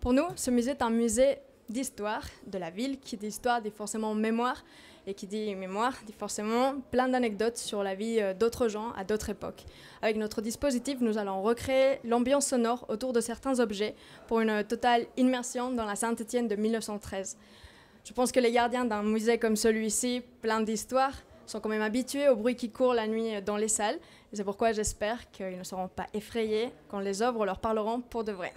Pour nous, ce musée est un musée d'histoire de la ville, qui dit histoire dit forcément mémoire, et qui dit mémoire dit forcément plein d'anecdotes sur la vie euh, d'autres gens à d'autres époques. Avec notre dispositif, nous allons recréer l'ambiance sonore autour de certains objets pour une euh, totale immersion dans la Saint-Étienne de 1913. Je pense que les gardiens d'un musée comme celui-ci, plein d'histoire, sont quand même habitués au bruit qui court la nuit euh, dans les salles. C'est pourquoi j'espère qu'ils ne seront pas effrayés quand les œuvres leur parleront pour de vrai.